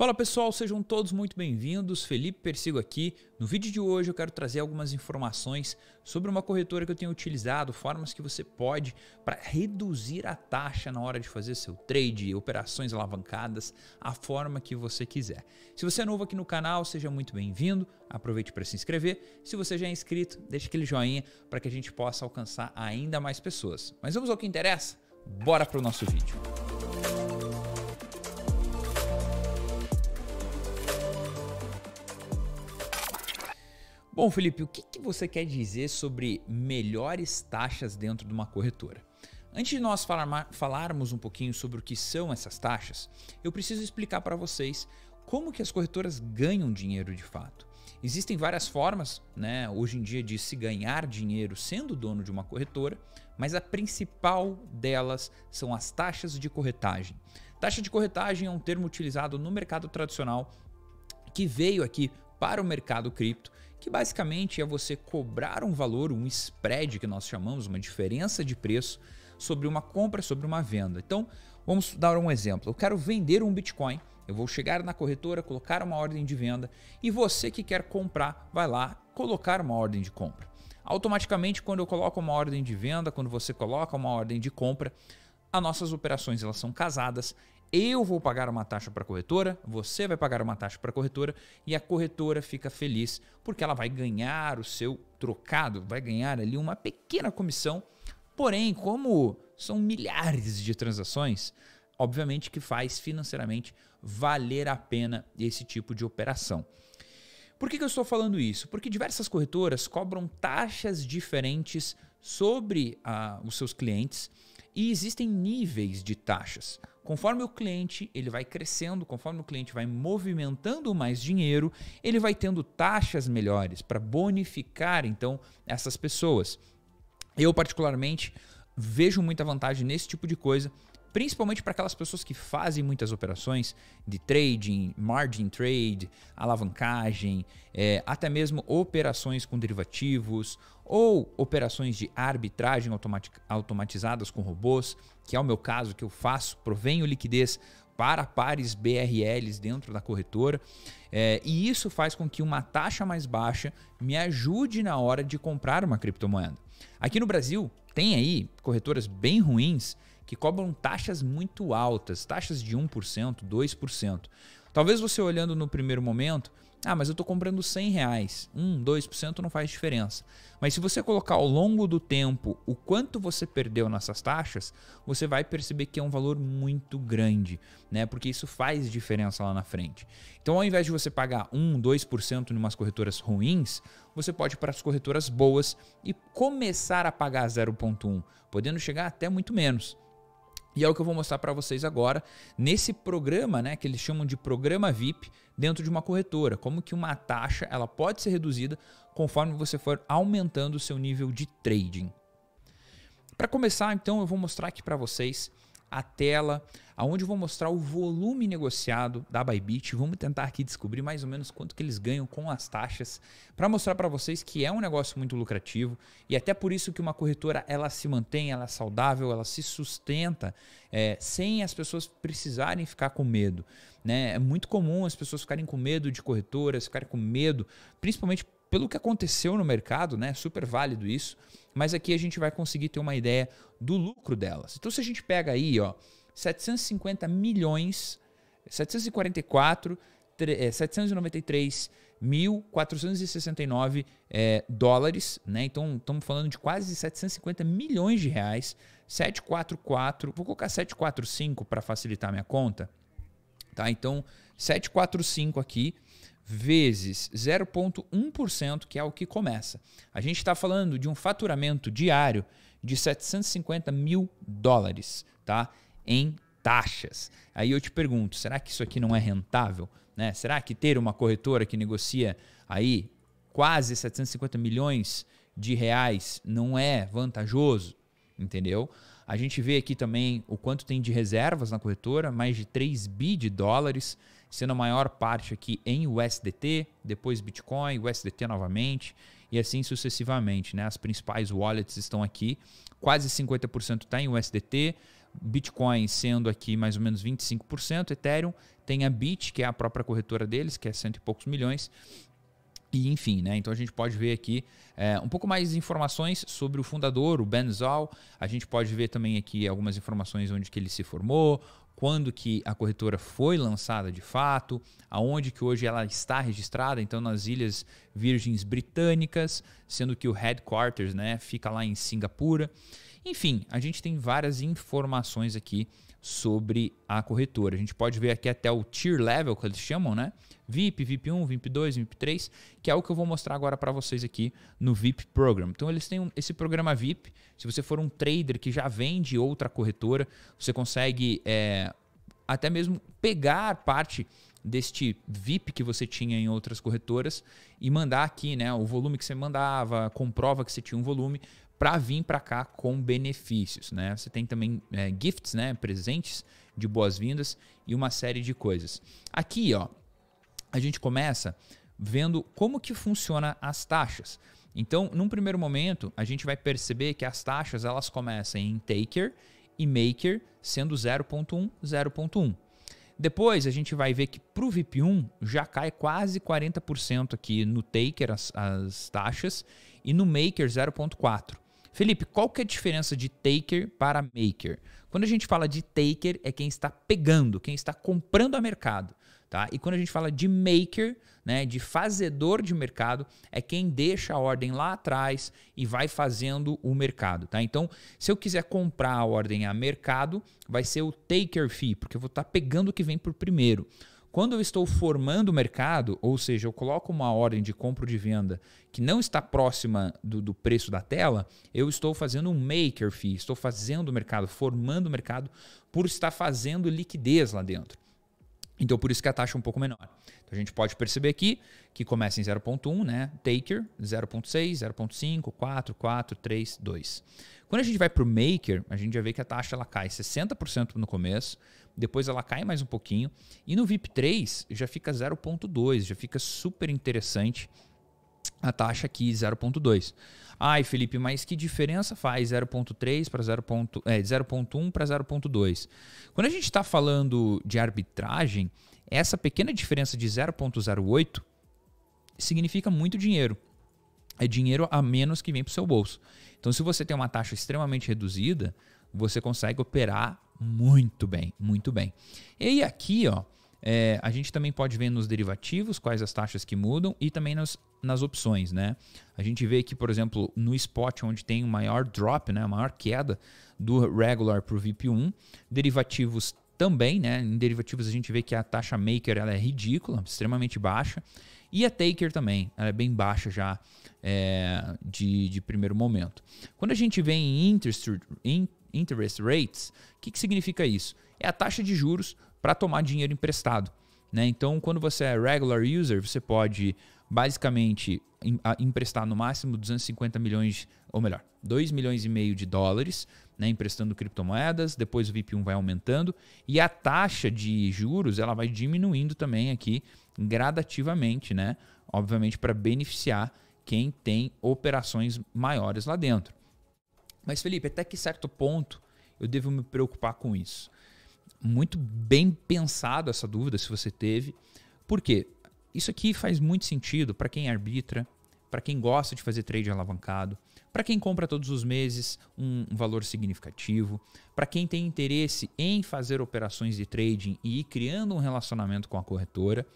Fala pessoal, sejam todos muito bem-vindos. Felipe Persigo aqui. No vídeo de hoje eu quero trazer algumas informações sobre uma corretora que eu tenho utilizado, formas que você pode para reduzir a taxa na hora de fazer seu trade, operações alavancadas, a forma que você quiser. Se você é novo aqui no canal, seja muito bem-vindo. Aproveite para se inscrever. Se você já é inscrito, deixa aquele joinha para que a gente possa alcançar ainda mais pessoas. Mas vamos ao que interessa. Bora para o nosso vídeo. Bom, Felipe, o que, que você quer dizer sobre melhores taxas dentro de uma corretora? Antes de nós falar, falarmos um pouquinho sobre o que são essas taxas, eu preciso explicar para vocês como que as corretoras ganham dinheiro de fato. Existem várias formas, né, hoje em dia de se ganhar dinheiro sendo dono de uma corretora, mas a principal delas são as taxas de corretagem. Taxa de corretagem é um termo utilizado no mercado tradicional que veio aqui para o mercado cripto que basicamente é você cobrar um valor, um spread que nós chamamos, uma diferença de preço sobre uma compra, sobre uma venda. Então, vamos dar um exemplo. Eu quero vender um Bitcoin, eu vou chegar na corretora, colocar uma ordem de venda e você que quer comprar, vai lá colocar uma ordem de compra. Automaticamente, quando eu coloco uma ordem de venda, quando você coloca uma ordem de compra, as nossas operações elas são casadas, eu vou pagar uma taxa para a corretora, você vai pagar uma taxa para a corretora e a corretora fica feliz porque ela vai ganhar o seu trocado, vai ganhar ali uma pequena comissão. Porém, como são milhares de transações, obviamente que faz financeiramente valer a pena esse tipo de operação. Por que, que eu estou falando isso? Porque diversas corretoras cobram taxas diferentes sobre ah, os seus clientes e existem níveis de taxas. Conforme o cliente ele vai crescendo, conforme o cliente vai movimentando mais dinheiro, ele vai tendo taxas melhores para bonificar então essas pessoas. Eu particularmente vejo muita vantagem nesse tipo de coisa principalmente para aquelas pessoas que fazem muitas operações de trading, margin trade, alavancagem, é, até mesmo operações com derivativos ou operações de arbitragem automatizadas com robôs, que é o meu caso que eu faço, provenho liquidez para pares BRLs dentro da corretora. É, e isso faz com que uma taxa mais baixa me ajude na hora de comprar uma criptomoeda. Aqui no Brasil, tem aí corretoras bem ruins que cobram taxas muito altas, taxas de 1%, 2%. Talvez você olhando no primeiro momento, ah, mas eu estou comprando 100 reais, 1, 2% não faz diferença. Mas se você colocar ao longo do tempo o quanto você perdeu nessas taxas, você vai perceber que é um valor muito grande, né? Porque isso faz diferença lá na frente. Então, ao invés de você pagar 1, 2% em umas corretoras ruins, você pode ir para as corretoras boas e começar a pagar 0,1, podendo chegar até muito menos. E é o que eu vou mostrar para vocês agora nesse programa, né, que eles chamam de programa VIP dentro de uma corretora, como que uma taxa ela pode ser reduzida conforme você for aumentando o seu nível de trading. Para começar, então, eu vou mostrar aqui para vocês a tela, aonde vou mostrar o volume negociado da Bybit. Vamos tentar aqui descobrir mais ou menos quanto que eles ganham com as taxas, para mostrar para vocês que é um negócio muito lucrativo e até por isso que uma corretora ela se mantém, ela é saudável, ela se sustenta é, sem as pessoas precisarem ficar com medo. Né? É muito comum as pessoas ficarem com medo de corretoras, ficarem com medo, principalmente pelo que aconteceu no mercado, né? Super válido isso, mas aqui a gente vai conseguir ter uma ideia do lucro delas. Então se a gente pega aí, ó, 750 milhões, 744, 793 eh, mil 469 é, eh, dólares, né? Então estamos falando de quase 750 milhões de reais, 744, vou colocar 745 para facilitar minha conta, tá? Então 745 aqui vezes 0,1%, que é o que começa. A gente está falando de um faturamento diário de 750 mil dólares, tá? Em taxas. Aí eu te pergunto, será que isso aqui não é rentável? Né? Será que ter uma corretora que negocia aí quase 750 milhões de reais não é vantajoso? Entendeu? A gente vê aqui também o quanto tem de reservas na corretora, mais de 3 bi de dólares sendo a maior parte aqui em USDT, depois Bitcoin, USDT novamente e assim sucessivamente. Né? As principais wallets estão aqui, quase 50% está em USDT, Bitcoin sendo aqui mais ou menos 25%, Ethereum tem a Bit, que é a própria corretora deles, que é cento e poucos milhões, e enfim, né? Então a gente pode ver aqui é, um pouco mais informações sobre o fundador, o Ben Zal. A gente pode ver também aqui algumas informações onde que ele se formou, quando que a corretora foi lançada de fato, aonde que hoje ela está registrada, então nas Ilhas Virgens Britânicas, sendo que o headquarters né, fica lá em Singapura. Enfim, a gente tem várias informações aqui sobre a corretora. A gente pode ver aqui até o tier level que eles chamam, né? VIP, VIP 1, VIP 2, VIP 3, que é o que eu vou mostrar agora para vocês aqui no VIP Program. Então eles têm um, esse programa VIP. Se você for um trader que já vende outra corretora, você consegue é, até mesmo pegar parte deste VIP que você tinha em outras corretoras e mandar aqui, né? O volume que você mandava, comprova que você tinha um volume para vir para cá com benefícios. Né? Você tem também é, gifts, né? presentes de boas-vindas e uma série de coisas. Aqui, ó, a gente começa vendo como que funciona as taxas. Então, num primeiro momento, a gente vai perceber que as taxas elas começam em taker e maker, sendo 0.1, 0.1. Depois a gente vai ver que para o VIP1 já cai quase 40% aqui no taker as, as taxas e no maker 0.4. Felipe, qual que é a diferença de taker para maker? Quando a gente fala de taker, é quem está pegando, quem está comprando a mercado. Tá? E quando a gente fala de maker, né, de fazedor de mercado, é quem deixa a ordem lá atrás e vai fazendo o mercado, tá? Então, se eu quiser comprar a ordem a mercado, vai ser o taker fee, porque eu vou estar tá pegando o que vem por primeiro. Quando eu estou formando o mercado, ou seja, eu coloco uma ordem de compra ou de venda que não está próxima do, do preço da tela, eu estou fazendo um maker fee, estou fazendo o mercado, formando o mercado por estar fazendo liquidez lá dentro. Então, por isso que a taxa é um pouco menor. Então, a gente pode perceber aqui que começa em 0.1, né? Taker, 0.6, 0.5, 4, 4, 3, 2. Quando a gente vai para o Maker, a gente já vê que a taxa ela cai 60% no começo, depois ela cai mais um pouquinho, e no VIP 3 já fica 0,2, já fica super interessante a taxa aqui 0,2. Ai, Felipe, mas que diferença faz 0,3 para 0,1 é, para 0,2? Quando a gente está falando de arbitragem, essa pequena diferença de 0,08 significa muito dinheiro. É dinheiro a menos que vem para o seu bolso. Então, se você tem uma taxa extremamente reduzida, você consegue operar muito bem, muito bem. E aqui, ó, é, a gente também pode ver nos derivativos quais as taxas que mudam e também nas, nas opções, né? A gente vê que, por exemplo, no spot onde tem o maior drop, né, a maior queda do regular para o VIP1, derivativos também, né? Em derivativos a gente vê que a taxa maker ela é ridícula, extremamente baixa. E a Taker também, ela é bem baixa já é, de, de primeiro momento. Quando a gente vem em interest, interest rates. O que, que significa isso? É a taxa de juros para tomar dinheiro emprestado. Né? Então, quando você é regular user, você pode basicamente em, a, emprestar no máximo 250 milhões, ou melhor, 2 milhões e meio de dólares, né, emprestando criptomoedas, depois o VIP1 vai aumentando e a taxa de juros ela vai diminuindo também aqui gradativamente, né? Obviamente para beneficiar quem tem operações maiores lá dentro. Mas, Felipe, até que certo ponto eu devo me preocupar com isso? Muito bem pensado essa dúvida, se você teve. Por quê? Isso aqui faz muito sentido para quem arbitra, para quem gosta de fazer trade alavancado, para quem compra todos os meses um, valor significativo, para quem tem interesse em fazer operações de trading e ir criando um relacionamento com a corretora,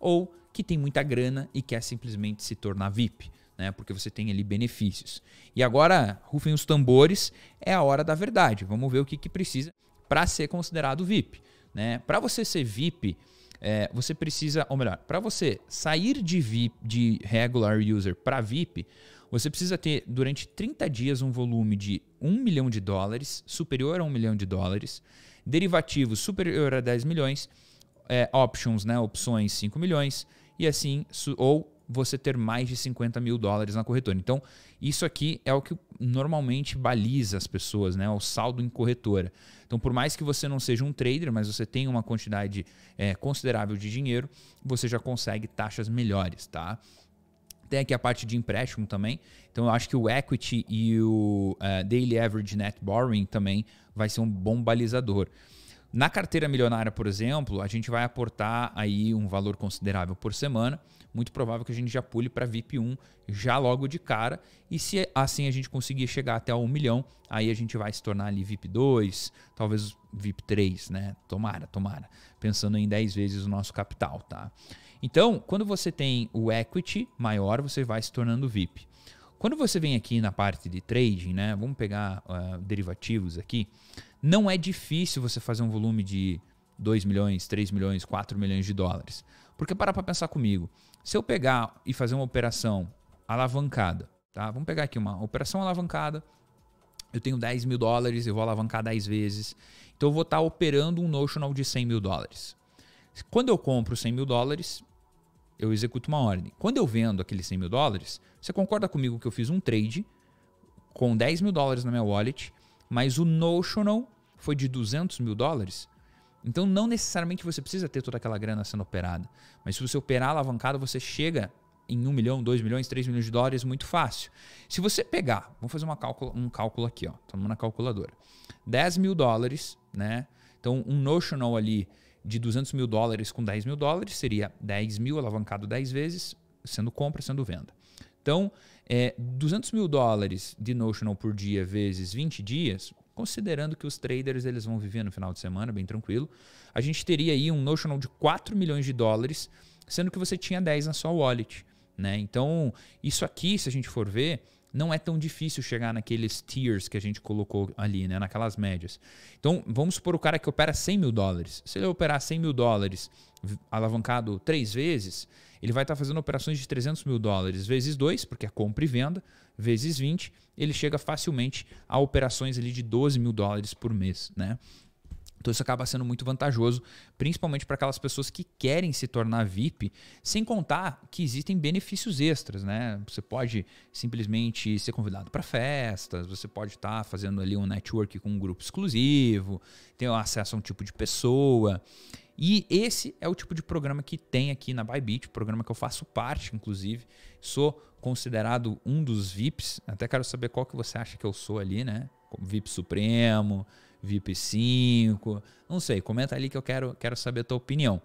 ou que tem muita grana e quer simplesmente se tornar VIP né? Porque você tem ali benefícios. E agora, rufem os tambores, é a hora da verdade. Vamos ver o que, que precisa para ser considerado VIP, né? Para você ser VIP, é, você precisa, ou melhor, para você sair de VIP, de regular user para VIP, você precisa ter durante 30 dias um volume de 1 milhão de dólares, superior a 1 milhão de dólares, derivativos superior a 10 milhões, é, options, né, opções 5 milhões, e assim, ou você ter mais de 50 mil dólares na corretora. Então, isso aqui é o que normalmente baliza as pessoas, né? O saldo em corretora. Então, por mais que você não seja um trader, mas você tenha uma quantidade é, considerável de dinheiro, você já consegue taxas melhores, tá? Tem aqui a parte de empréstimo também. Então, eu acho que o equity e o uh, daily average net borrowing também vai ser um bom balizador. Na carteira milionária, por exemplo, a gente vai aportar aí um valor considerável por semana. Muito provável que a gente já pule para VIP 1 já logo de cara. E se assim a gente conseguir chegar até um milhão, aí a gente vai se tornar ali VIP 2, talvez VIP 3, né? Tomara, tomara. Pensando em 10 vezes o nosso capital, tá? Então, quando você tem o equity maior, você vai se tornando VIP. Quando você vem aqui na parte de trading, né? Vamos pegar uh, derivativos aqui. Não é difícil você fazer um volume de 2 milhões, 3 milhões, 4 milhões de dólares. Porque para para pensar comigo, se eu pegar e fazer uma operação alavancada, tá? Vamos pegar aqui uma operação alavancada, eu tenho 10 mil dólares, eu vou alavancar 10 vezes, então eu vou estar tá operando um notional de 100 mil dólares. Quando eu compro 100 mil dólares, eu executo uma ordem. Quando eu vendo aqueles 100 mil dólares, você concorda comigo que eu fiz um trade com 10 mil dólares na minha wallet, mas o notional foi de 200 mil dólares? Então não necessariamente você precisa ter toda aquela grana sendo operada, mas se você operar alavancado, você chega em 1 milhão, 2 milhões, 3 milhões de dólares muito fácil. Se você pegar, vamos fazer uma cálculo, um cálculo aqui, ó, estamos na calculadora, 10 mil dólares, né? Então um notional ali de 200 mil dólares com 10 mil dólares, seria 10 mil alavancado 10 vezes, sendo compra, sendo venda. Então, é, 200 mil dólares de notional por dia vezes 20 dias, considerando que os traders eles vão viver no final de semana, bem tranquilo, a gente teria aí um notional de 4 milhões de dólares, sendo que você tinha 10 na sua wallet. Né? Então, isso aqui, se a gente for ver, não é tão difícil chegar naqueles tiers que a gente colocou ali, né? naquelas médias. Então, vamos supor o cara que opera 100 mil dólares. Se ele operar 100 mil dólares alavancado três vezes, ele vai estar tá fazendo operações de 300 mil dólares vezes 2, porque é compra e venda, vezes 20, ele chega facilmente a operações ali de 12 mil dólares por mês. Né? Então isso acaba sendo muito vantajoso, principalmente para aquelas pessoas que querem se tornar VIP, sem contar que existem benefícios extras, né? Você pode simplesmente ser convidado para festas, você pode estar tá fazendo ali um network com um grupo exclusivo, ter acesso a um tipo de pessoa. E esse é o tipo de programa que tem aqui na Bybit, programa que eu faço parte, inclusive. Sou considerado um dos VIPs. Até quero saber qual que você acha que eu sou ali, né? Como VIP Supremo, VIP 5, não sei, comenta ali que eu quero, quero saber a tua opinião.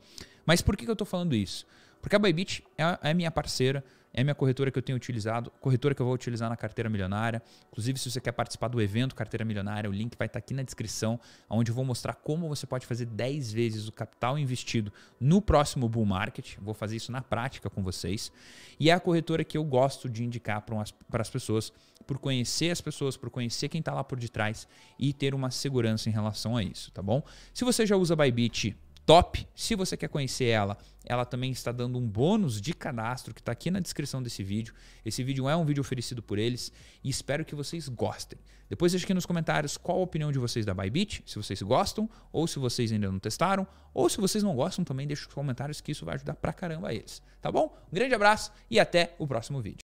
Mas por que, que eu estou falando isso? Porque a Bybit é a, é a minha parceira, é minha corretora que eu tenho utilizado, corretora que eu vou utilizar na Carteira Milionária. Inclusive, se você quer participar do evento Carteira Milionária, o link vai estar aqui na descrição, onde eu vou mostrar como você pode fazer 10 vezes o capital investido no próximo bull market. Vou fazer isso na prática com vocês. E é a corretora que eu gosto de indicar para as, para as pessoas, por conhecer as pessoas, por conhecer quem está lá por detrás e ter uma segurança em relação a isso, tá bom? Se você já usa Bybit, top. Se você quer conhecer ela, ela também está dando um bônus de cadastro que está aqui na descrição desse vídeo. Esse vídeo é um vídeo oferecido por eles e espero que vocês gostem. Depois deixe aqui nos comentários qual a opinião de vocês da Bybit, se vocês gostam ou se vocês ainda não testaram, ou se vocês não gostam também deixe nos comentários que isso vai ajudar pra caramba eles, tá bom? Um grande abraço e até o próximo vídeo.